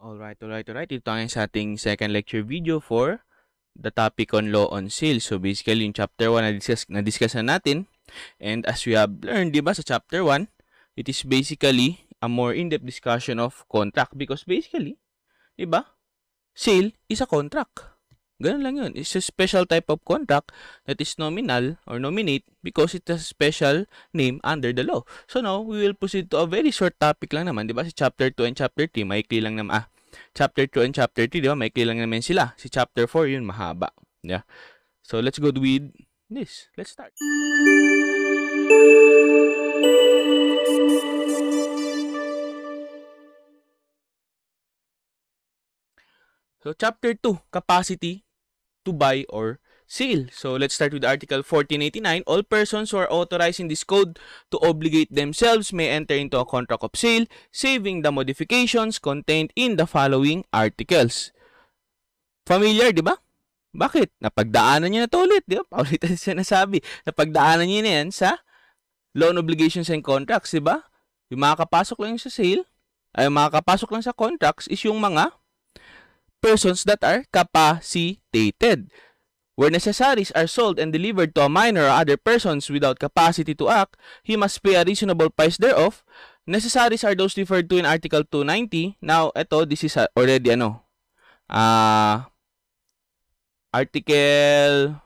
Alright, alright, alright. Dito tayo sa ating second lecture video for the topic on law on sales. So basically, yung chapter 1 na-discuss na, -discuss na natin. And as we have learned, di ba, sa chapter 1, it is basically a more in-depth discussion of contract because basically, di ba, sale is a contract. Ganun lang yun. It's a special type of contract that is nominal or nominate because it has a special name under the law. So now, we will proceed to a very short topic lang naman. Di ba? Si chapter 2 and chapter 3, maikli lang naman. Ah, chapter 2 and chapter 3, di ba? Maikli lang naman sila. Si chapter 4, yun, mahaba. Yeah. So let's go with this. Let's start. So, chapter 2, capacity to buy or sale. So let's start with Article 1489. All persons who are authorized in this code to obligate themselves may enter into a contract of sale, saving the modifications contained in the following articles. Familiar, di ba? Bakit? Napagdaanan niya na to ulit, di ba? Paulit ang sinasabi. Napagdaanan niya na yan sa loan obligations and contracts, di ba? Yung makakapasok lang sa sale, ay makakapasok lang sa contracts is yung mga persons that are capacitated. Where necessaries are sold and delivered to a minor or other persons without capacity to act, he must pay a reasonable price thereof. Necessaries are those referred to in Article 290. Now, ito, this is uh, already ano, uh, Article,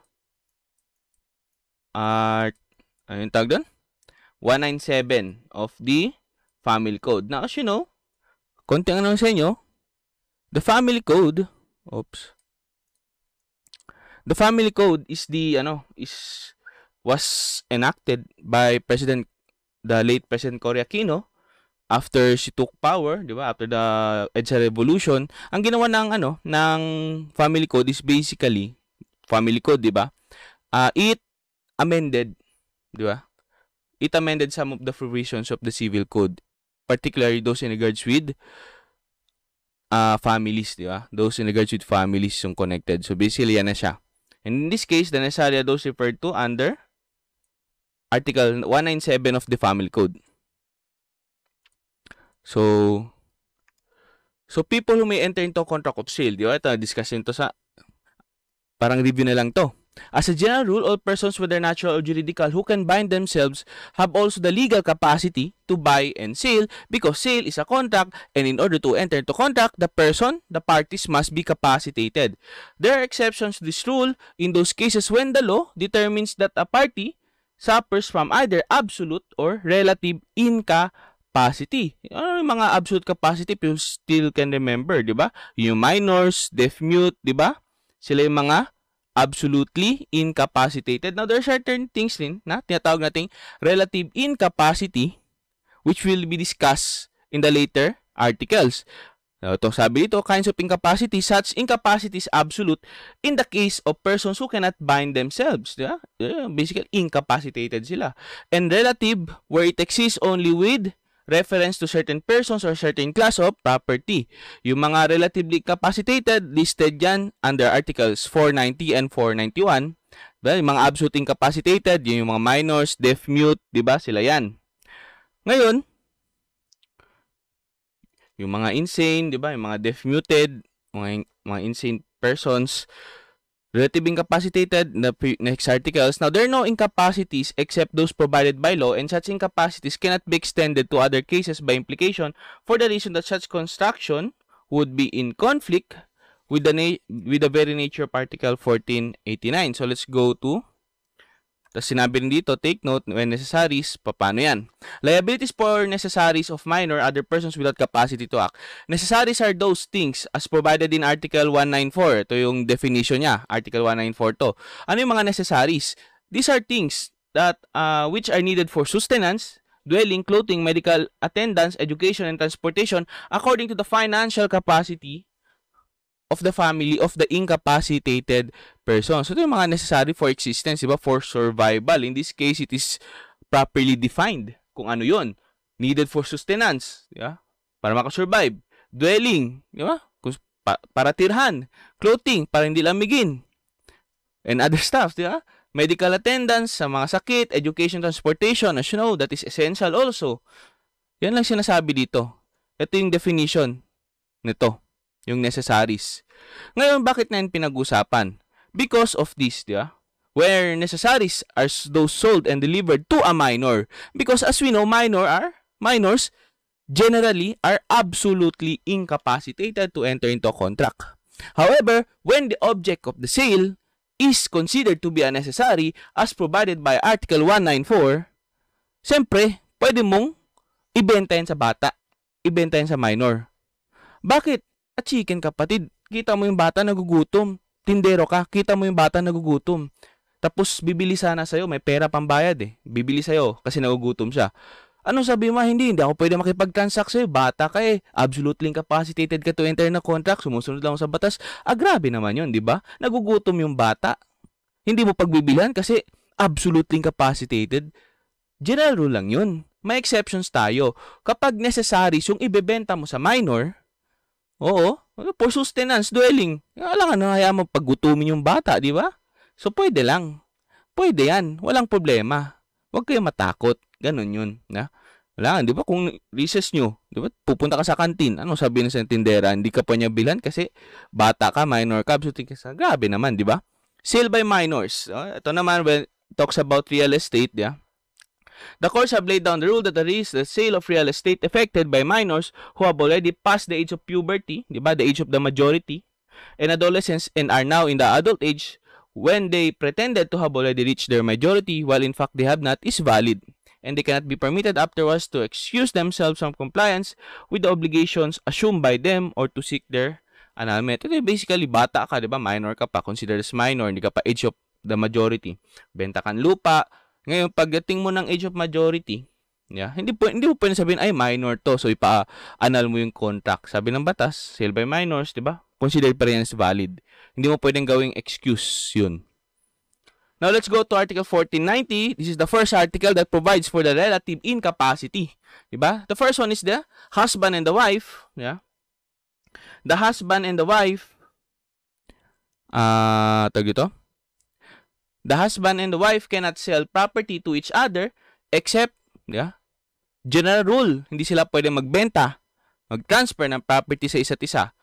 art, uh, ano yung doon? 197 of the Family Code. Now, as you know, konti ano sa inyo, The family code, oops. The family code is the ano, is was enacted by President the late President Cory Aquino after she took power, 'di ba? After the EDSA revolution, ang ginawa ng ano ng family code is basically family code, 'di ba? Uh, it amended, 'di ba? It amended some of the provisions of the civil code, particularly those in regards with uh, families, di ba? Those in regards with families yung connected. So basically, yan na siya. And in this case, the necessary are those referred to under Article 197 of the Family Code. So, so people who may enter into contract of sale, di ba? Ito, discuss nito sa, parang review na lang to. As a general rule, all persons, whether natural or juridical, who can bind themselves have also the legal capacity to buy and sell because sale is a contract and in order to enter into contract, the person, the parties must be capacitated. There are exceptions to this rule in those cases when the law determines that a party suffers from either absolute or relative incapacity. Ano yung mga absolute capacity you still can remember, di ba? Yung minors, deaf mute, di ba? Sila yung mga absolutely incapacitated. Now, there are certain things din na tinatawag nating relative incapacity which will be discussed in the later articles. Now, ito, sabi dito, kinds of incapacity, such incapacity is absolute in the case of persons who cannot bind themselves. Diba? Basically, incapacitated sila. And relative, where it exists only with reference to certain persons or certain class of property. Yung mga relatively capacitated, listed dyan under Articles 490 and 491. Well, diba? yung mga absolute incapacitated, yun yung mga minors, deaf, mute, di ba? Sila yan. Ngayon, yung mga insane, di ba? Yung mga deaf, muted, mga, mga insane persons, Relative incapacitated in the next articles. Now, there are no incapacities except those provided by law, and such incapacities cannot be extended to other cases by implication for the reason that such construction would be in conflict with the, with the very nature of Article 1489. So, let's go to tapos sinabi rin dito, take note when necessaries, paano yan? Liabilities for necessaries of minor other persons without capacity to act. Necessaries are those things as provided in Article 194. Ito yung definition niya, Article 194 to. Ano yung mga necessaries? These are things that uh, which are needed for sustenance, dwelling, clothing, medical attendance, education, and transportation according to the financial capacity of the family of the incapacitated person. So, ito yung mga necessary for existence, di For survival. In this case, it is properly defined kung ano yon Needed for sustenance, di ba? Para makasurvive. Dwelling, di ba? Pa- para tirhan. Clothing, para hindi lamigin. And other stuff, di ba? Medical attendance sa mga sakit, education, transportation, as you know, that is essential also. Yan lang sinasabi dito. Ito yung definition nito yung necessaries. Ngayon, bakit na pinag-usapan? Because of this, di ba? Where necessaries are those sold and delivered to a minor. Because as we know, minor are, minors generally are absolutely incapacitated to enter into a contract. However, when the object of the sale is considered to be unnecessary as provided by Article 194, siyempre, pwede mong ibenta yan sa bata, ibenta yan sa minor. Bakit? at chicken kapatid. Kita mo yung bata nagugutom. Tindero ka, kita mo yung bata nagugutom. Tapos bibili sana sa'yo, may pera pambayad eh. Bibili sa'yo kasi nagugutom siya. Ano sabi mo, hindi, hindi ako pwede makipag-transact sa'yo. Bata ka eh. Absolutely incapacitated ka to enter na contract. Sumusunod lang sa batas. Ah, grabe naman yun, di ba? Nagugutom yung bata. Hindi mo pagbibilan kasi absolutely incapacitated. General rule lang yun. May exceptions tayo. Kapag necessary yung ibebenta mo sa minor, Oo. For sustenance, dwelling. Alam ka, nangayaan mo paggutumin yung bata, di ba? So, pwede lang. Pwede yan. Walang problema. Huwag kayo matakot. Ganun yun. Na? Wala di ba? Kung recess nyo, di ba? Pupunta ka sa kantin. Ano sabihin sa tindera? Hindi ka pa niya bilhan kasi bata ka, minor ka. So, ka sa, grabe naman, di ba? Sale by minors. Uh, ito naman, when talks about real estate, yeah? The courts have laid down the rule that there is the sale of real estate affected by minors who have already passed the age of puberty, di ba, the age of the majority, and adolescents and are now in the adult age when they pretended to have already reached their majority while in fact they have not is valid and they cannot be permitted afterwards to excuse themselves from compliance with the obligations assumed by them or to seek their annulment. Ito basically bata ka, 'di ba? Minor ka pa, considered as minor, hindi ka pa age of the majority. Benta kan lupa, ngayon, pagdating mo ng age of majority, yeah, hindi po hindi mo pwedeng sabihin ay minor to, so ipa-annul mo yung contract. Sabi ng batas, sale by minors, 'di ba? Considered pa rin as valid. Hindi mo pwedeng gawing excuse 'yun. Now let's go to Article 1490. This is the first article that provides for the relative incapacity. Diba? The first one is the husband and the wife. Yeah? The husband and the wife. Ah, uh, tawag ito? The husband and the wife cannot sell property to each other except, di ba? General rule, hindi sila pwede magbenta, mag-transfer ng property sa isa't isa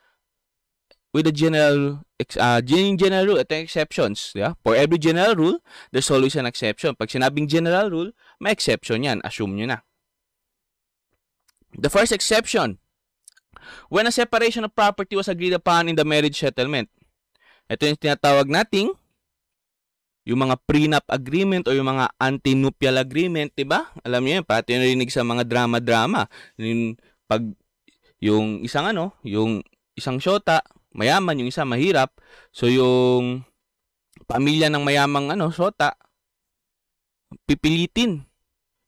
with the general uh, general rule, ito yung exceptions. Yeah? For every general rule, there's always an exception. Pag sinabing general rule, may exception yan. Assume nyo na. The first exception, when a separation of property was agreed upon in the marriage settlement. Ito yung tinatawag nating yung mga prenup agreement o yung mga anti-nuptial agreement, 'di ba? Alam niyo 'yan, pati narinig sa mga drama-drama. Yung pag yung isang ano, yung isang shota, mayaman, yung isa mahirap. So yung pamilya ng mayamang ano, shota pipilitin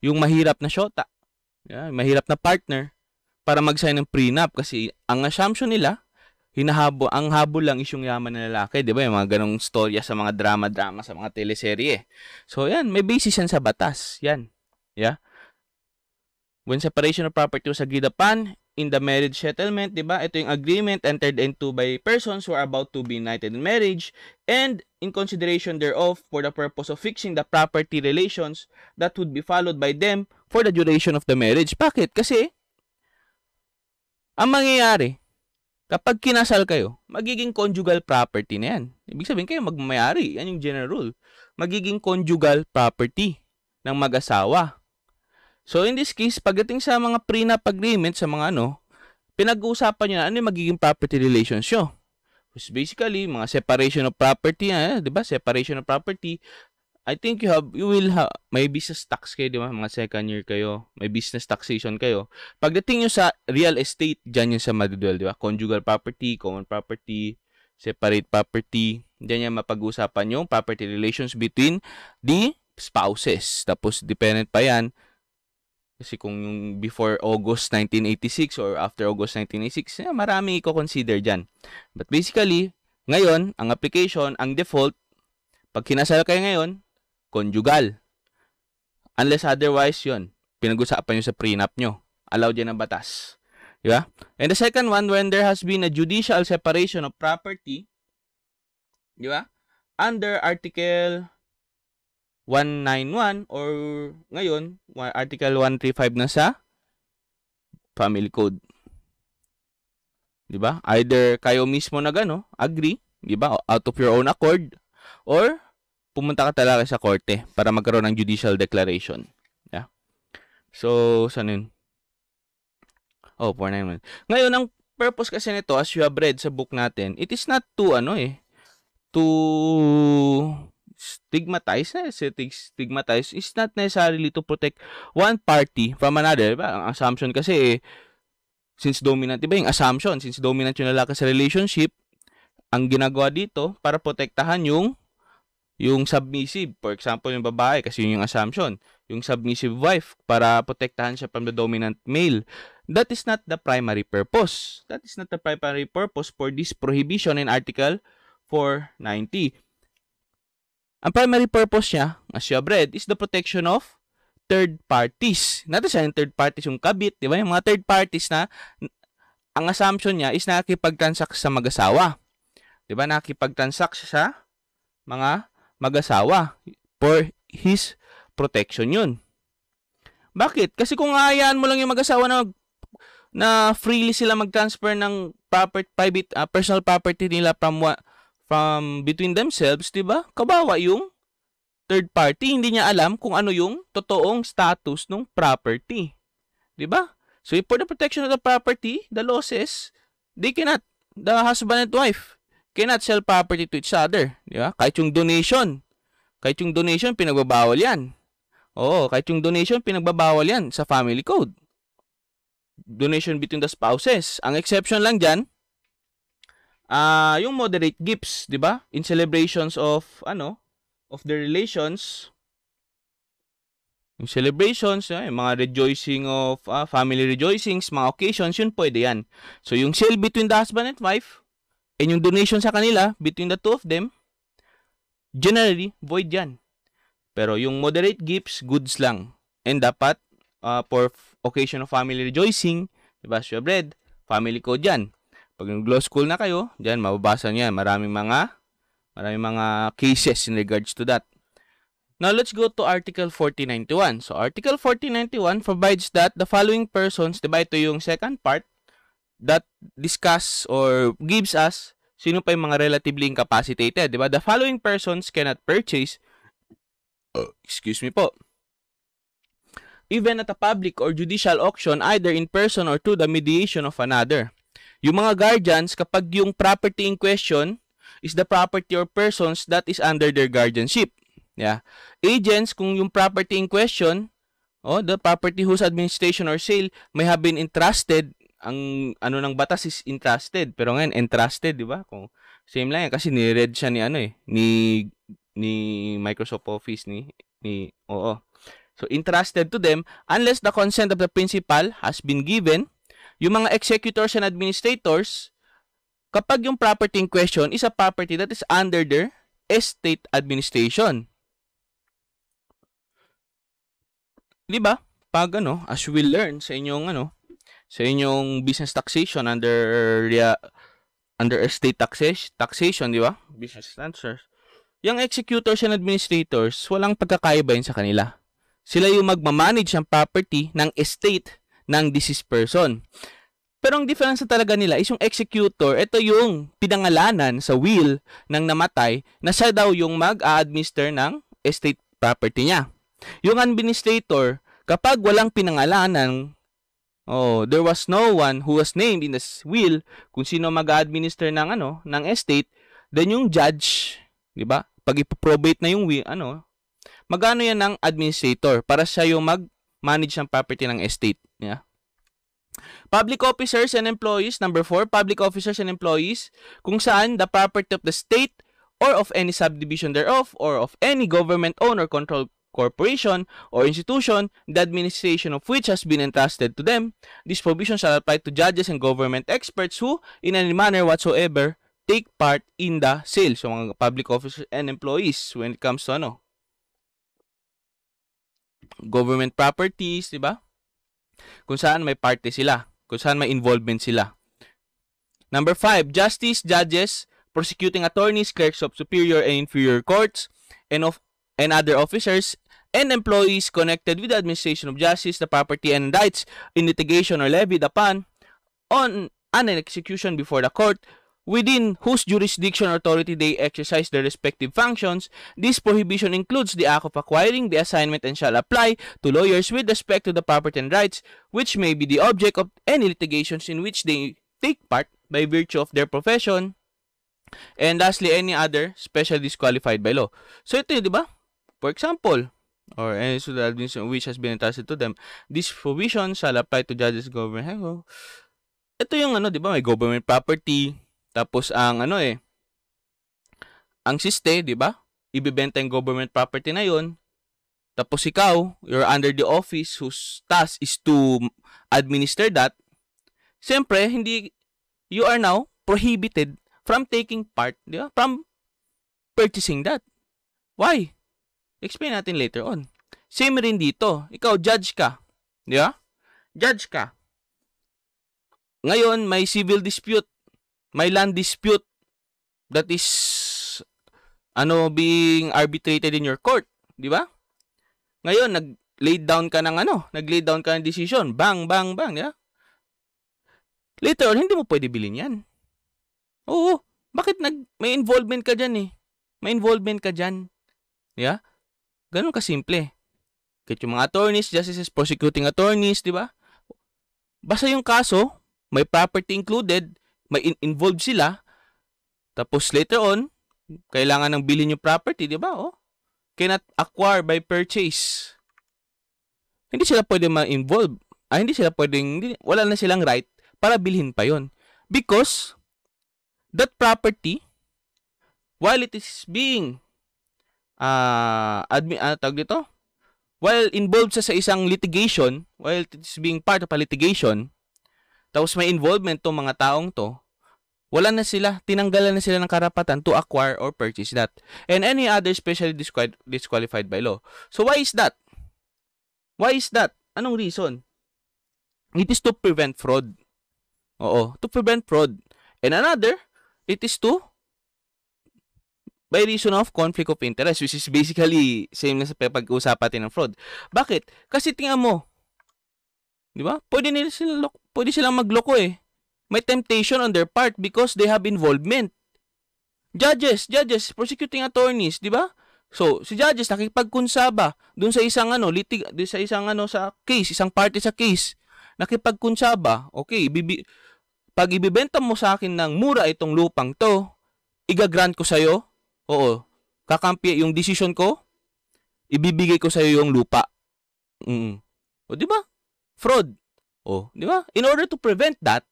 yung mahirap na shota. Yeah, mahirap na partner para mag-sign ng prenup kasi ang assumption nila hinahabo, ang habol lang is yung yaman ng lalaki, 'di ba? Yung mga ganong storya sa mga drama-drama sa mga teleserye. Eh. So, 'yan, may basis yan sa batas. 'Yan. Yeah. When separation of property was agreed upon in the marriage settlement, 'di ba? Ito yung agreement entered into by persons who are about to be united in marriage and in consideration thereof for the purpose of fixing the property relations that would be followed by them for the duration of the marriage. Bakit? Kasi ang mangyayari, Kapag kinasal kayo, magiging conjugal property na yan. Ibig sabihin kayo magmamayari. Yan yung general rule. Magiging conjugal property ng mag-asawa. So in this case, pagdating sa mga prenup agreement, sa mga ano, pinag-uusapan nyo na ano yung magiging property relations nyo. Which basically, mga separation of property, eh, di ba? Separation of property. I think you have you will have may business tax kayo di ba mga second year kayo may business taxation kayo pagdating niyo sa real estate diyan 'yan sa maduduel di ba conjugal property common property separate property diyan yan mapag-usapan yung property relations between the spouses tapos dependent pa yan kasi kung yung before August 1986 or after August 1986, eh, marami i-consider dyan. But basically, ngayon, ang application, ang default, pag kinasal kayo ngayon, Conjugal. Unless otherwise, yon Pinag-usapan nyo sa prenup nyo. Allowed yan ng batas. Di ba? And the second one, when there has been a judicial separation of property, di ba? Under Article 191 or ngayon, Article 135 na sa Family Code. 'Di ba? Either kayo mismo na gano, agree, 'di ba? Out of your own accord or pumunta ka talaga sa korte para magkaroon ng judicial declaration. Yeah. So, saan yun? Oh, 491. Ngayon, ang purpose kasi nito, as you have read sa book natin, it is not to, ano eh, to stigmatize na eh, stigmatize is not necessarily to protect one party from another diba? ang assumption kasi eh, since dominant diba yung assumption since dominant yung lalaki sa relationship ang ginagawa dito para protektahan yung yung submissive, for example, yung babae, kasi yun yung assumption. Yung submissive wife, para protektahan siya from the dominant male. That is not the primary purpose. That is not the primary purpose for this prohibition in Article 490. Ang primary purpose niya, as you have read, is the protection of third parties. Natin siya yung third parties, yung kabit, di ba? Yung mga third parties na ang assumption niya is nakikipag-transact sa mag-asawa. Di ba? Nakikipag-transact siya sa mga mag-asawa. For his protection yun. Bakit? Kasi kung hayaan mo lang yung mag-asawa na, na freely sila mag-transfer ng property, private, uh, personal property nila from, from between themselves, di ba? Kabawa yung third party. Hindi niya alam kung ano yung totoong status ng property. Di ba? So, for the protection of the property, the losses, they cannot, the husband and wife, cannot sell property to each other. Di ba? Kahit yung donation. Kahit yung donation, pinagbabawal yan. Oo, kahit yung donation, pinagbabawal yan sa family code. Donation between the spouses. Ang exception lang dyan, uh, yung moderate gifts, di ba? In celebrations of, ano, of the relations, yung celebrations, yung eh, mga rejoicing of uh, family rejoicings, mga occasions, yun pwede yan. So, yung sale between the husband and wife, And yung donation sa kanila, between the two of them, generally, void yan. Pero yung moderate gifts, goods lang. And dapat, uh, for occasion of family rejoicing, diba, sure bread, family code yan. Pag yung glow school na kayo, dyan, mababasa niya. Maraming mga, maraming mga cases in regards to that. Now let's go to Article 4091. So Article 4091 provides that the following persons, diba, ito yung second part, that discuss or gives us sino pa yung mga relatively incapacitated, di ba? The following persons cannot purchase, uh, excuse me po, even at a public or judicial auction either in person or through the mediation of another. Yung mga guardians, kapag yung property in question is the property or persons that is under their guardianship. Yeah. Agents, kung yung property in question, oh, the property whose administration or sale may have been entrusted ang ano ng batas is entrusted pero ngayon entrusted di ba kung same lang yan kasi ni-read siya ni ano eh ni ni Microsoft Office ni ni oo so entrusted to them unless the consent of the principal has been given yung mga executors and administrators kapag yung property in question is a property that is under their estate administration di ba pag ano as we learn sa inyong ano sa inyong business taxation under uh, under estate taxation, taxation di ba? Business transfers. Yung executors and administrators, walang pagkakaiba yun sa kanila. Sila yung magmamanage ng property ng estate ng deceased person. Pero ang difference talaga nila is yung executor, ito yung pinangalanan sa will ng namatay na siya daw yung mag-administer ng estate property niya. Yung administrator, kapag walang pinangalanan Oh, there was no one who was named in the will kung sino mag-administer ng ano, ng estate, then yung judge, 'di ba? Pag i-probate na yung will, ano, magano yan ng administrator para siya yung mag-manage ng property ng estate, yeah? Public officers and employees, number 4, public officers and employees, kung saan the property of the state or of any subdivision thereof or of any government owner or controlled corporation, or institution, the administration of which has been entrusted to them. This provision shall apply to judges and government experts who, in any manner whatsoever, take part in the sale. So, mga public officers and employees when it comes to ano, government properties, di ba? Kung saan may parte sila, kung saan may involvement sila. Number five, justice, judges, prosecuting attorneys, clerks of superior and inferior courts, and of and other officers and employees connected with the administration of justice, the property and rights in litigation or levied upon on an execution before the court within whose jurisdiction or authority they exercise their respective functions. This prohibition includes the act of acquiring the assignment and shall apply to lawyers with respect to the property and rights which may be the object of any litigations in which they take part by virtue of their profession. And lastly, any other special disqualified by law. So ito yun, di ba? For example, or any social administration which has been entrusted to them, this provision shall apply to judges government. Hey, eh, Ito yung ano, 'di ba? May government property. Tapos ang ano eh ang siste, 'di ba? Ibebenta yung government property na 'yon. Tapos ikaw, you're under the office whose task is to administer that. Siyempre, hindi you are now prohibited from taking part, 'di ba? From purchasing that. Why? Explain natin later on. Same rin dito. Ikaw, judge ka. Di ba? Judge ka. Ngayon, may civil dispute. May land dispute that is ano being arbitrated in your court, di ba? Ngayon, nag laid down ka ng ano, nag laid down ka ng decision, bang bang bang, di ba? Later on, hindi mo pwede bilhin 'yan. Oo, bakit nag may involvement ka diyan eh? May involvement ka diyan. Di ba? Ganun kasimple. Kahit yung mga attorneys, justices, prosecuting attorneys, di ba? Basta yung kaso, may property included, may in- involved sila, tapos later on, kailangan ng bilhin yung property, di ba? Oh, cannot acquire by purchase. Hindi sila pwede ma-involve. Ah, hindi sila pwedeng, hindi, wala na silang right para bilhin pa yon Because, that property, while it is being uh, ah, admin, ano ah, tawag dito? While involved sa, sa isang litigation, while it is being part of a litigation, tapos may involvement tong mga taong to, wala na sila, tinanggalan na sila ng karapatan to acquire or purchase that. And any other specially disqual- disqualified by law. So why is that? Why is that? Anong reason? It is to prevent fraud. Oo, to prevent fraud. And another, it is to by reason of conflict of interest which is basically same na sa pag-uusapan natin ng fraud. Bakit? Kasi tingnan mo, 'di ba? Pwede nila sila pwede silang magloko eh. May temptation on their part because they have involvement. Judges, judges, prosecuting attorneys, 'di ba? So, si judges nakipagkunsaba doon sa isang ano, litig doon sa isang ano sa case, isang party sa case. Nakipagkunsaba, okay, bibi pag ibibenta mo sa akin ng mura itong lupang to, igagrant ko sa'yo, Oo. Kakampi yung decision ko, ibibigay ko sa iyo yung lupa. Mm. O di ba? Fraud. O, di ba? In order to prevent that,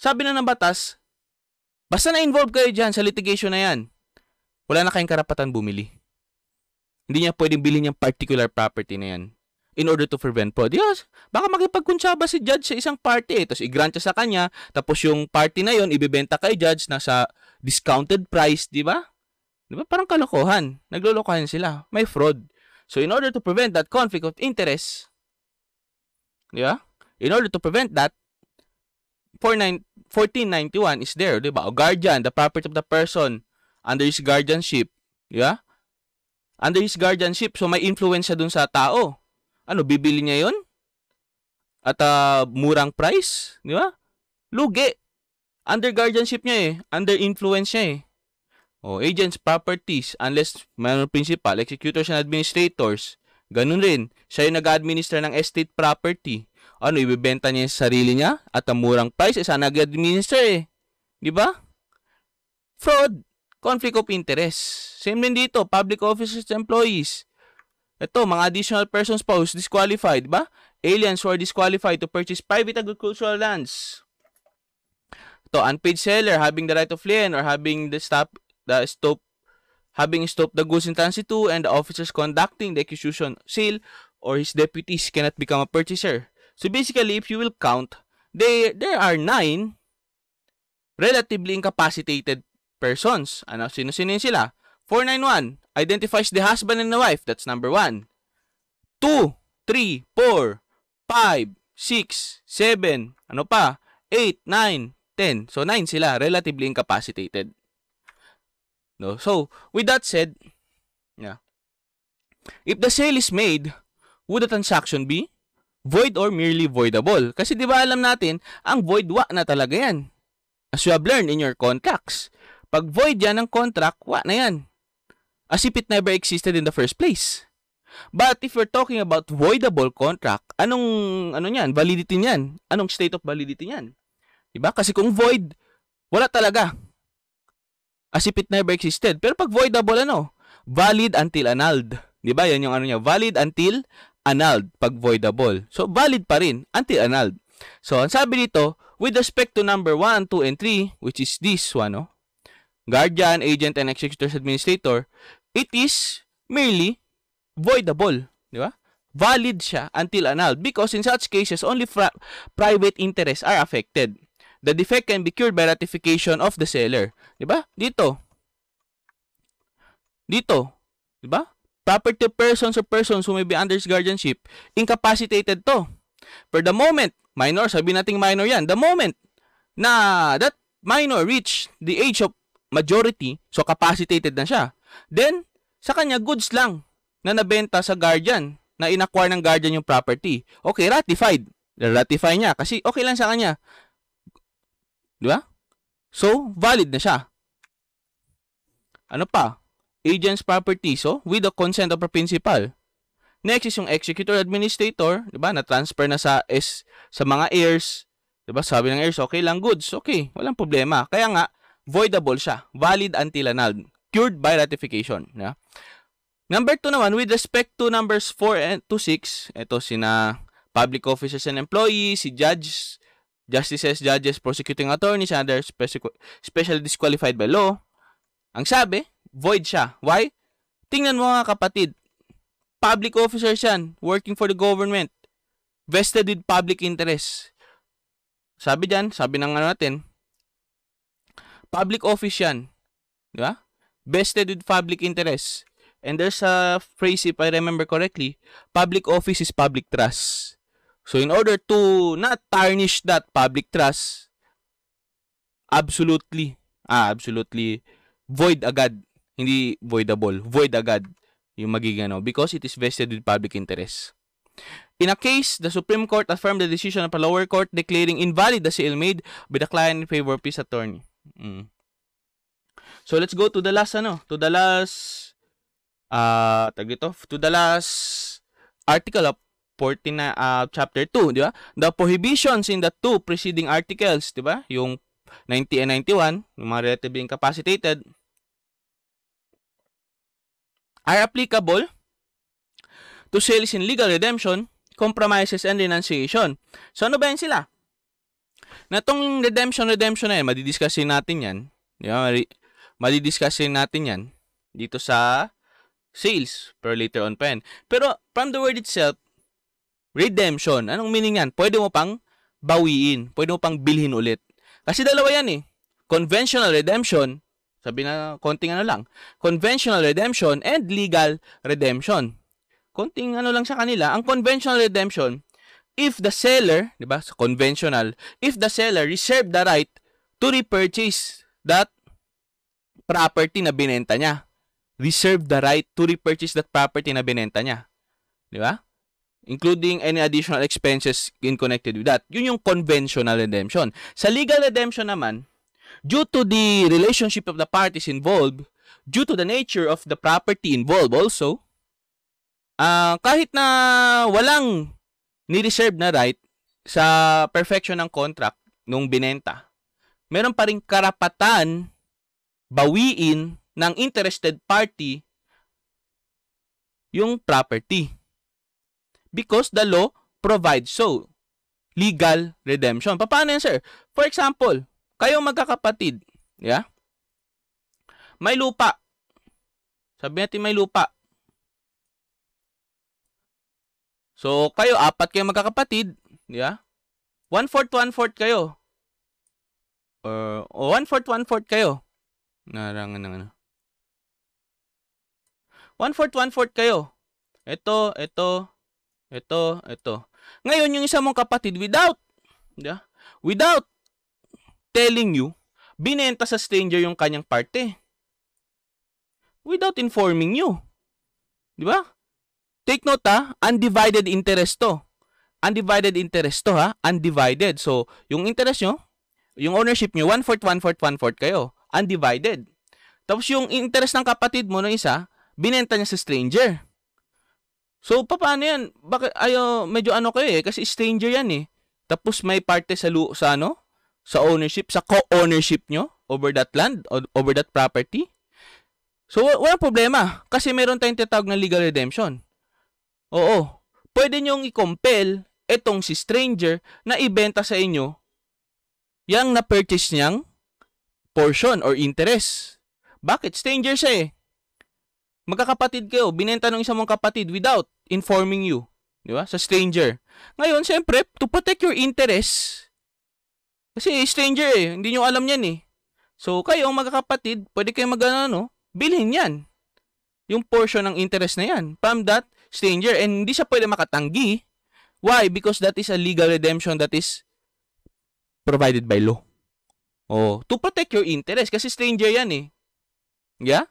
sabi na ng batas, basta na-involve kayo diyan sa litigation na 'yan, wala na kayong karapatan bumili. Hindi niya pwedeng bilhin yung particular property na 'yan in order to prevent fraud. Yes, baka makipagkuntsaba si judge sa isang party, eh, tapos i-grant siya sa kanya, tapos yung party na yon ibebenta kay judge na sa discounted price, di ba? Di ba? Parang kalokohan. Naglolokohan sila. May fraud. So, in order to prevent that conflict of interest, di ba? In order to prevent that, 1491 is there, di ba? O guardian, the property of the person under his guardianship, di ba? Under his guardianship, so may influence siya dun sa tao. Ano, bibili niya yon At uh, murang price, di ba? Lugi under guardianship niya eh. Under influence niya eh. O, oh, agents, properties, unless mayroon principal, executors and administrators. Ganun rin. Siya yung nag-administer ng estate property. Ano, ibibenta niya yung sarili niya at ang murang price, isa eh, nag-administer eh. Di ba? Fraud. Conflict of interest. Same din dito, public officers and employees. Ito, mga additional persons spouse disqualified, ba? Aliens who are disqualified to purchase private agricultural lands to unpaid seller having the right of lien or having the stop the stop having stopped the goods in transit to and the officers conducting the execution sale or his deputies cannot become a purchaser. So basically, if you will count, they, there are nine relatively incapacitated persons. Ano, sino-sino sila? 491, identifies the husband and the wife. That's number one. 2, 3, 4, 5, 6, 7, ano pa? 8, 9, 10. So 9 sila, relatively incapacitated. No? So, with that said, yeah. If the sale is made, would the transaction be void or merely voidable? Kasi 'di ba alam natin, ang void wa na talaga 'yan. As you have learned in your contracts. Pag void 'yan ng contract, wa na 'yan. As if it never existed in the first place. But if we're talking about voidable contract, anong ano niyan, validity niyan? Anong state of validity niyan? Diba? Kasi kung void, wala talaga. As if it never existed. Pero pag voidable, ano? Valid until annulled. Diba? Yan yung ano niya. Valid until annulled pag voidable. So, valid pa rin until annulled. So, ang sabi dito, with respect to number 1, 2, and 3, which is this one, no? guardian, agent, and executor's administrator, it is merely voidable. Di ba? Valid siya until annulled because in such cases, only private interests are affected. The defect can be cured by ratification of the seller. 'Di ba? Dito. Dito. 'Di ba? Property persons or persons who may be under his guardianship, incapacitated to. For the moment, minor, sabi nating minor yan, the moment na that minor reach the age of majority, so capacitated na siya, then sa kanya goods lang na nabenta sa guardian, na inacquire ng guardian yung property. Okay, ratified. Ratify niya kasi okay lang sa kanya. Di ba? So, valid na siya. Ano pa? Agent's property. So, with the consent of the principal. Next is yung executor administrator, 'di ba? Na-transfer na sa S sa mga heirs, 'di ba? Sabi ng heirs, okay lang goods, okay, walang problema. Kaya nga voidable siya, valid until annulled, cured by ratification, yeah? Number 2 naman with respect to numbers 4 and to 6, ito sina public officers and employees, si judges, Justices, judges, prosecuting attorneys, and others specially disqualified by law. Ang sabi, void siya. Why? Tingnan mo mga kapatid. Public officers yan, working for the government. Vested in public interest. Sabi dyan, sabi ng ano natin, public office yan. Di ba? Vested with public interest. And there's a phrase, if I remember correctly, public office is public trust. So in order to not tarnish that public trust, absolutely, ah, absolutely void agad. Hindi voidable, void agad yung magiging ano because it is vested with public interest. In a case, the Supreme Court affirmed the decision of a lower court declaring invalid the sale made by the client in favor of his attorney. Mm. So let's go to the last ano, to the last uh ah, tag dito, to the last article of 14 na uh, chapter 2, di ba? The prohibitions in the two preceding articles, di ba? Yung 90 and 91, yung mga relatively incapacitated, are applicable to sales in legal redemption, compromises, and renunciation. So, ano ba yan sila? Na tong redemption, redemption na yan, madidiscussin natin yan. Di ba? Madidiscussin natin yan dito sa sales, pero later on pa yan. Pero, from the word itself, redemption. Anong meaning yan? Pwede mo pang bawiin. Pwede mo pang bilhin ulit. Kasi dalawa yan eh. Conventional redemption, sabi na konting ano lang, conventional redemption and legal redemption. Konting ano lang sa kanila, ang conventional redemption, if the seller, di ba, so conventional, if the seller reserve the right to repurchase that property na binenta niya. Reserve the right to repurchase that property na binenta niya. Di ba? including any additional expenses in connected with that. Yun yung conventional redemption. Sa legal redemption naman, due to the relationship of the parties involved, due to the nature of the property involved also, uh, kahit na walang ni-reserve na right sa perfection ng contract nung binenta, meron pa rin karapatan bawiin ng interested party yung property because the law provides so. Legal redemption. Paano yan, sir? For example, kayo magkakapatid, yeah? May lupa. Sabi natin may lupa. So, kayo, apat kayo magkakapatid, yeah? One-fourth, one-fourth kayo. Uh, o oh, one-fourth, one-fourth kayo. Narangan ng ano. One-fourth, one-fourth kayo. Ito, ito, ito, ito. Ngayon, yung isa mong kapatid, without, yeah, without telling you, binenta sa stranger yung kanyang parte. Without informing you. Di ba? Take note ha, undivided interest to. Undivided interest to ha, undivided. So, yung interest nyo, yung ownership nyo, one-fourth, one-fourth, one-fourth kayo. Undivided. Tapos yung interest ng kapatid mo na isa, binenta niya sa stranger. So, paano yan? Bakit, ayo, medyo ano kayo eh, kasi stranger yan eh. Tapos may parte sa, lu- sa ano? Sa ownership, sa co-ownership nyo over that land, over that property. So, walang problema. Kasi meron tayong tinatawag na legal redemption. Oo. Pwede nyong i-compel itong si stranger na ibenta sa inyo yung na-purchase niyang portion or interest. Bakit? Stranger siya eh. Magkakapatid kayo, binenta ng isang mong kapatid without informing you, di ba? Sa stranger. Ngayon, siyempre, to protect your interest, kasi stranger eh, hindi nyo alam yan eh. So, kayo, magkakapatid, pwede kayo mag ano, ano, bilhin yan. Yung portion ng interest na yan. From that, stranger. And hindi siya pwede makatanggi. Why? Because that is a legal redemption that is provided by law. Oh, to protect your interest kasi stranger 'yan eh. Yeah?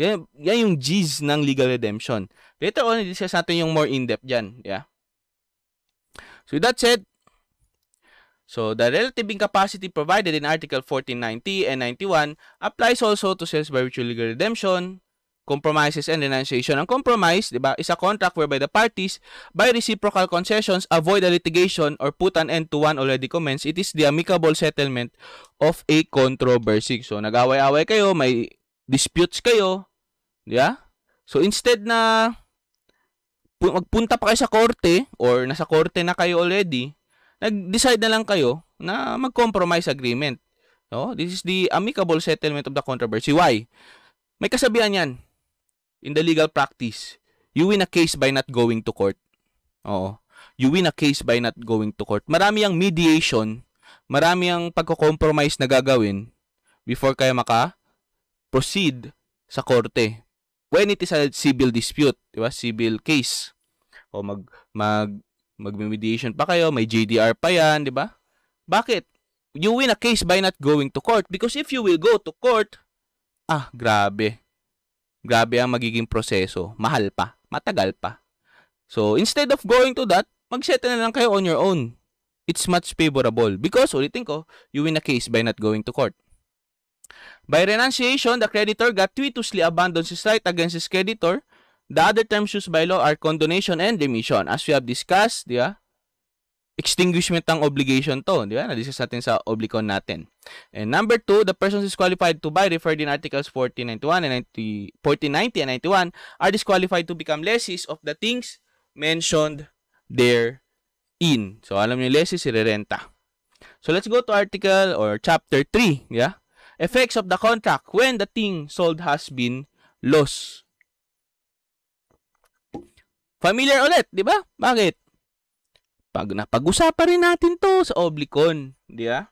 Yan, yan yung G's ng legal redemption. Later on, i-discuss natin yung more in-depth dyan. Yeah. So that said, so the relative incapacity provided in Article 1490 and 91 applies also to sales by virtue legal redemption, compromises and renunciation. Ang compromise, di ba, is a contract whereby the parties, by reciprocal concessions, avoid a litigation or put an end to one already commenced. It is the amicable settlement of a controversy. So, nag-away-away kayo, may disputes kayo, Yeah? So instead na magpunta pa kayo sa korte or nasa korte na kayo already, nag-decide na lang kayo na mag-compromise agreement. No? This is the amicable settlement of the controversy. Why? May kasabihan yan in the legal practice. You win a case by not going to court. Oo. You win a case by not going to court. Marami ang mediation, marami ang pagko-compromise na gagawin before kayo maka proceed sa korte when it is a civil dispute, di ba? Civil case. O mag mag magme-mediation pa kayo, may JDR pa 'yan, di ba? Bakit? You win a case by not going to court because if you will go to court, ah, grabe. Grabe ang magiging proseso. Mahal pa, matagal pa. So, instead of going to that, mag settle na lang kayo on your own. It's much favorable because ulitin ko, you win a case by not going to court. By renunciation, the creditor gratuitously abandons his right against his creditor. The other terms used by law are condonation and remission. As we have discussed, di ba? Extinguishment ng obligation to, di ba? Na-discuss natin sa oblicon natin. And number two, the persons disqualified to buy referred in Articles 1491 and 90, 1490 and 91 are disqualified to become lessees of the things mentioned therein. So, alam niyo, lessees, irerenta. So, let's go to article or chapter 3, yeah? effects of the contract when the thing sold has been lost. Familiar ulit, di ba? Bakit? Pag napag-usapan rin natin to sa oblikon, di ba?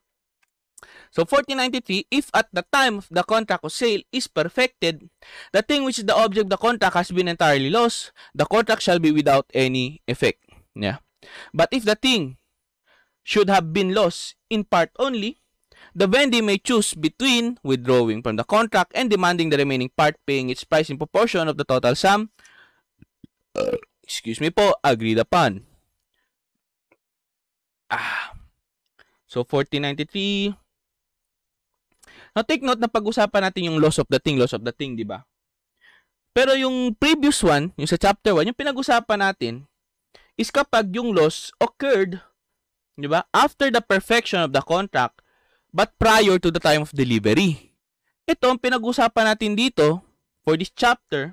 So 1493, if at the time of the contract of sale is perfected, the thing which is the object of the contract has been entirely lost, the contract shall be without any effect. Yeah. But if the thing should have been lost in part only, The vendee may choose between withdrawing from the contract and demanding the remaining part paying its price in proportion of the total sum excuse me po, agreed upon. Ah. So 1493 Now take note na pag-usapan natin yung loss of the thing, loss of the thing, di ba? Pero yung previous one, yung sa chapter 1, yung pinag-usapan natin is kapag yung loss occurred, di ba? After the perfection of the contract but prior to the time of delivery. Ito ang pinag-usapan natin dito for this chapter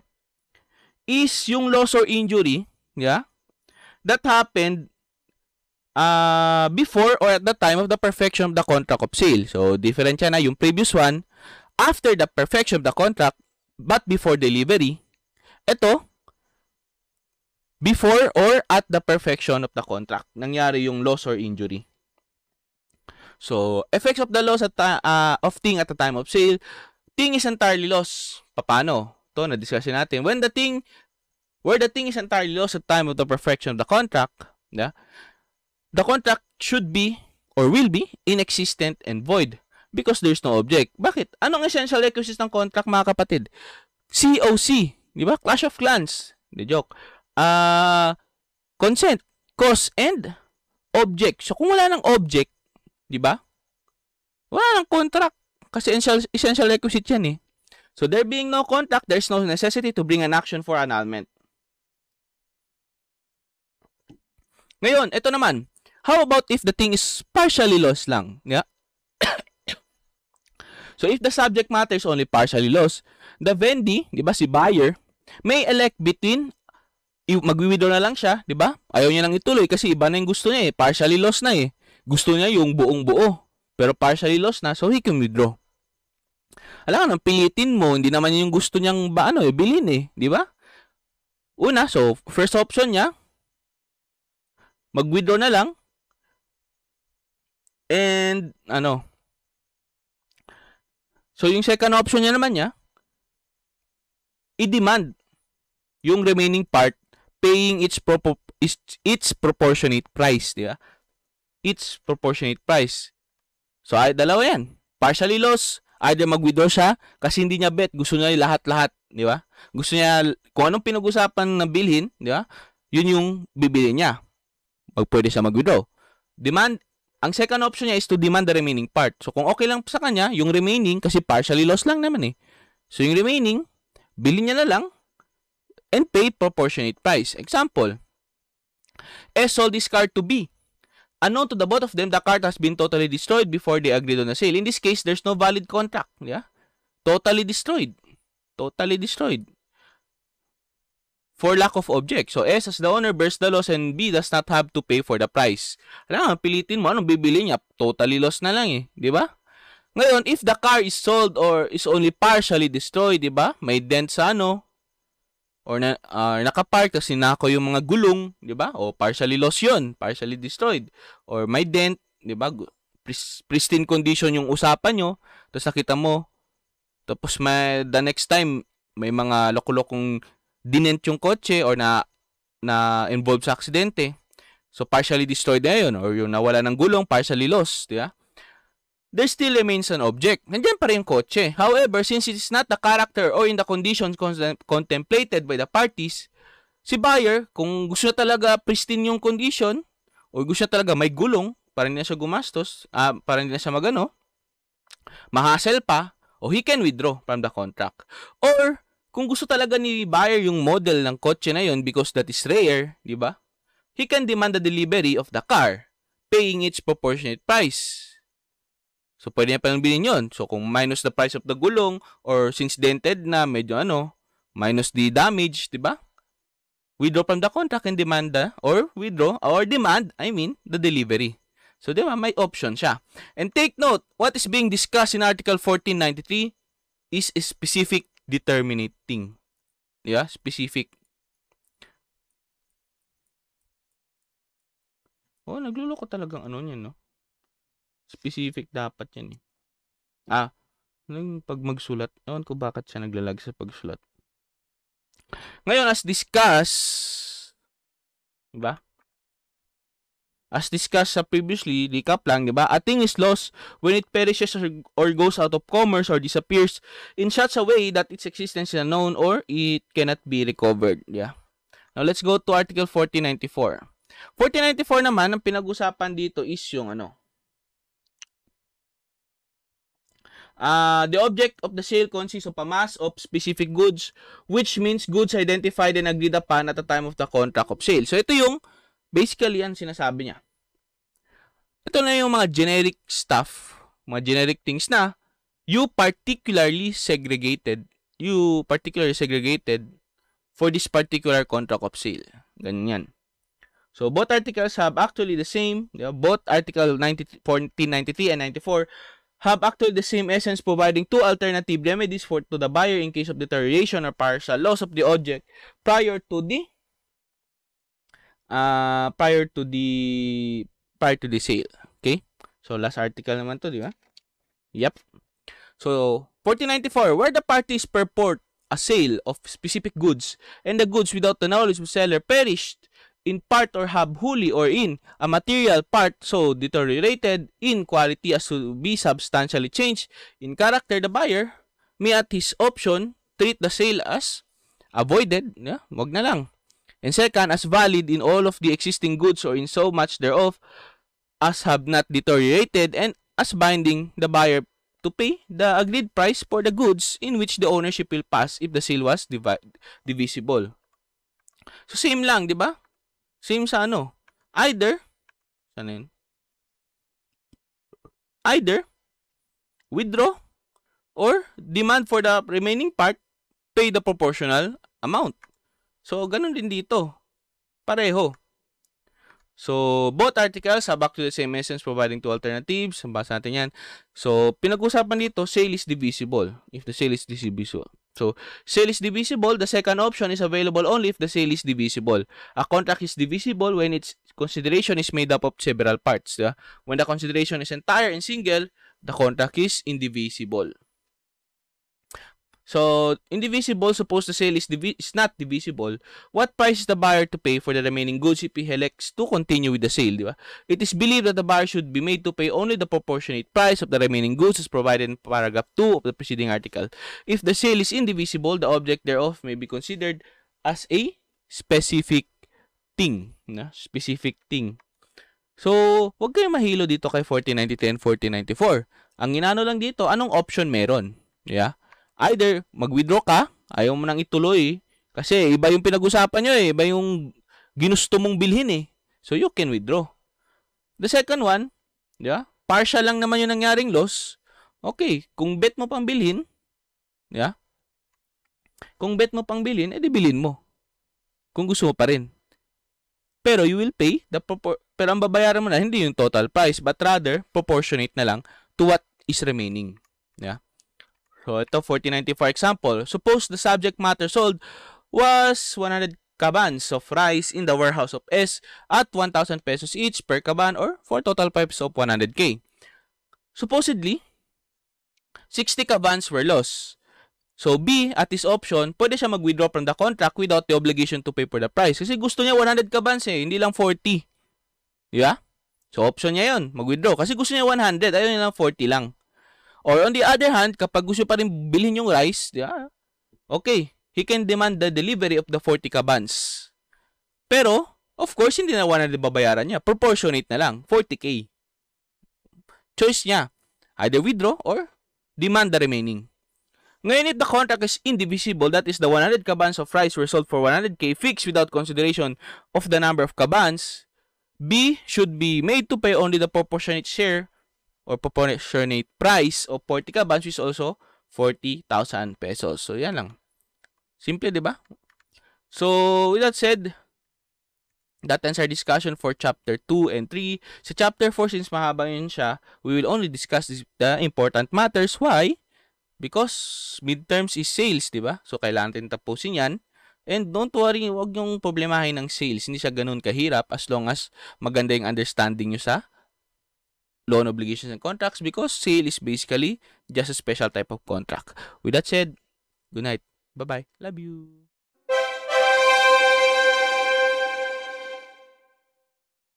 is yung loss or injury, yeah, that happened uh, before or at the time of the perfection of the contract of sale. So, different siya na yung previous one. After the perfection of the contract, but before delivery, ito, before or at the perfection of the contract, nangyari yung loss or injury. So, effects of the loss at uh, of thing at the time of sale, thing is entirely lost. Paano? To na discuss natin. When the thing where the thing is entirely lost at time of the perfection of the contract, yeah, the contract should be or will be inexistent and void because there's no object. Bakit? Anong essential requisites ng contract mga kapatid? COC, di ba? Clash of Clans, the joke. Uh, consent, cause and object. So kung wala ng object, Di ba? Wala ng contract. Kasi essential, essential requisite yan eh. So there being no contract, there's no necessity to bring an action for annulment. Ngayon, ito naman. How about if the thing is partially lost lang? Yeah? so if the subject matter is only partially lost, the vendee, di ba, si buyer, may elect between mag-withdraw na lang siya, di ba? Ayaw niya nang ituloy kasi iba na yung gusto niya eh. Partially lost na eh gusto niya yung buong buo. Pero partially lost na, so he can withdraw. Alam ka, nang pilitin mo, hindi naman yung gusto niyang ba, ano, eh, bilhin eh, di ba? Una, so, first option niya, mag-withdraw na lang, and, ano, so, yung second option niya naman niya, i-demand yung remaining part paying its, propo- its, its proportionate price, di ba? its proportionate price. So, ay, dalawa yan. Partially loss, either mag-withdraw siya kasi hindi niya bet, gusto niya lahat-lahat, di ba? Gusto niya, kung anong pinag-usapan na bilhin, di ba? Yun yung bibili niya. Pag pwede siya mag-withdraw. Demand, ang second option niya is to demand the remaining part. So, kung okay lang sa kanya, yung remaining, kasi partially loss lang naman eh. So, yung remaining, bilhin niya na lang and pay proportionate price. Example, S sold this car to B Unknown to the both of them, the cart has been totally destroyed before they agreed on a sale. In this case, there's no valid contract. Yeah? Totally destroyed. Totally destroyed. For lack of object. So, S, as the owner, bears the loss and B, does not have to pay for the price. Alam, pilitin mo, anong bibili niya? Totally lost na lang eh. Di ba? Ngayon, if the car is sold or is only partially destroyed, di ba? May dent sa ano, or na, uh, nakapark tapos sinako yung mga gulong, 'di ba? O partially lost 'yon, partially destroyed or may dent, 'di ba? Pristine condition yung usapan nyo, tapos nakita mo tapos may the next time may mga lokolokong dinent yung kotse or na na involved sa aksidente. So partially destroyed na 'yon or yung nawala ng gulong, partially lost, 'di ba? there still remains an object. Nandiyan pa rin yung kotse. However, since it is not the character or in the conditions contemplated by the parties, si buyer, kung gusto talaga pristine yung condition, o gusto talaga may gulong, para hindi na siya gumastos, uh, para hindi na siya magano, mahasel pa, o he can withdraw from the contract. Or, kung gusto talaga ni buyer yung model ng kotse na yon because that is rare, di ba? He can demand the delivery of the car, paying its proportionate price. So, pwede niya pa lang bilhin yun. So, kung minus the price of the gulong or since dented na, medyo ano, minus the damage, di ba? Withdraw from the contract and demand the, ah, or withdraw or demand, I mean, the delivery. So, di ba? May option siya. And take note, what is being discussed in Article 1493 is specific determinating. Yeah, specific. Oh, nagluloko talagang ano niyan, no? Specific dapat yan eh. Ah, nung ano pag magsulat, ewan ko bakit siya naglalag sa pagsulat. Ngayon, as discussed, di ba? As discussed sa previously, recap lang, di ba? A thing is lost when it perishes or, or goes out of commerce or disappears in such a way that its existence is unknown or it cannot be recovered. Yeah. Now, let's go to Article 1494. 1494 naman, ang pinag-usapan dito is yung ano, Uh, the object of the sale consists of a mass of specific goods, which means goods identified and agreed upon at the time of the contract of sale. So, ito yung basically yan sinasabi niya. Ito na yung mga generic stuff, mga generic things na you particularly segregated, you particularly segregated for this particular contract of sale. Ganyan. So, both articles have actually the same, both Article 90, 1493 and 94 have actually the same essence providing two alternative remedies for to the buyer in case of deterioration or partial loss of the object prior to the uh, prior to the prior to the sale. Okay? So last article naman to, di ba? Yep. So 1494 where the parties purport a sale of specific goods and the goods without the knowledge of seller perished in part or have wholly or in a material part so deteriorated in quality as to be substantially changed in character the buyer may at his option treat the sale as avoided yeah, wag na lang and second as valid in all of the existing goods or in so much thereof as have not deteriorated and as binding the buyer to pay the agreed price for the goods in which the ownership will pass if the sale was divisible. So same lang, 'di ba? Same sa ano. Either, sanin Either, withdraw, or demand for the remaining part, pay the proportional amount. So, ganun din dito. Pareho. So, both articles are back to the same essence providing two alternatives. Basa natin yan. So, pinag-usapan dito, sale is divisible. If the sale is divisible. So, sale is divisible. The second option is available only if the sale is divisible. A contract is divisible when its consideration is made up of several parts. Yeah? When the consideration is entire and single, the contract is indivisible. So, indivisible supposed to sale is, divi- is not divisible. What price is the buyer to pay for the remaining goods if he elects to continue with the sale, di ba? It is believed that the buyer should be made to pay only the proportionate price of the remaining goods as provided in paragraph 2 of the preceding article. If the sale is indivisible, the object thereof may be considered as a specific thing, na? Specific thing. So, wag kayong mahilo dito kay 1490 and 1494. Ang inano lang dito, anong option meron? Yeah? either mag-withdraw ka, ayaw mo nang ituloy. Kasi iba yung pinag-usapan nyo eh, iba yung ginusto mong bilhin eh. So you can withdraw. The second one, di ba? Partial lang naman yung nangyaring loss. Okay, kung bet mo pang bilhin, di ba? Kung bet mo pang bilhin, edi bilhin mo. Kung gusto mo pa rin. Pero you will pay the propor- pero ang babayaran mo na hindi yung total price but rather proportionate na lang to what is remaining. Yeah? So, ito, 4090 for example. Suppose the subject matter sold was 100 kabans of rice in the warehouse of S at 1,000 pesos each per kaban or for total pipes of 100k. Supposedly, 60 kabans were lost. So B, at this option, pwede siya mag-withdraw from the contract without the obligation to pay for the price. Kasi gusto niya 100 kabans eh, hindi lang 40. Di ba? So option niya yon mag-withdraw. Kasi gusto niya 100, ayaw niya lang 40 lang. Or on the other hand, kapag gusto pa rin bilhin yung rice, yeah, Okay, he can demand the delivery of the 40 kabans. Pero, of course, hindi na 100 babayaran niya. Proportionate na lang, 40k. Choice niya, either withdraw or demand the remaining. Ngayon, if the contract is indivisible, that is the 100 kabans of rice were sold for 100k fixed without consideration of the number of kabans, B should be made to pay only the proportionate share or proportionate price of 40 cabans is also 40,000 pesos. So, yan lang. Simple, di ba? So, with that said, that ends our discussion for chapter 2 and 3. Sa chapter 4, since mahaba yun siya, we will only discuss the important matters. Why? Because midterms is sales, di ba? So, kailangan natin tapusin yan. And don't worry, huwag yung problemahin ng sales. Hindi siya ganun kahirap as long as maganda yung understanding nyo sa loan obligations and contracts because sale is basically just a special type of contract. With that said, good night. Bye-bye. Love you.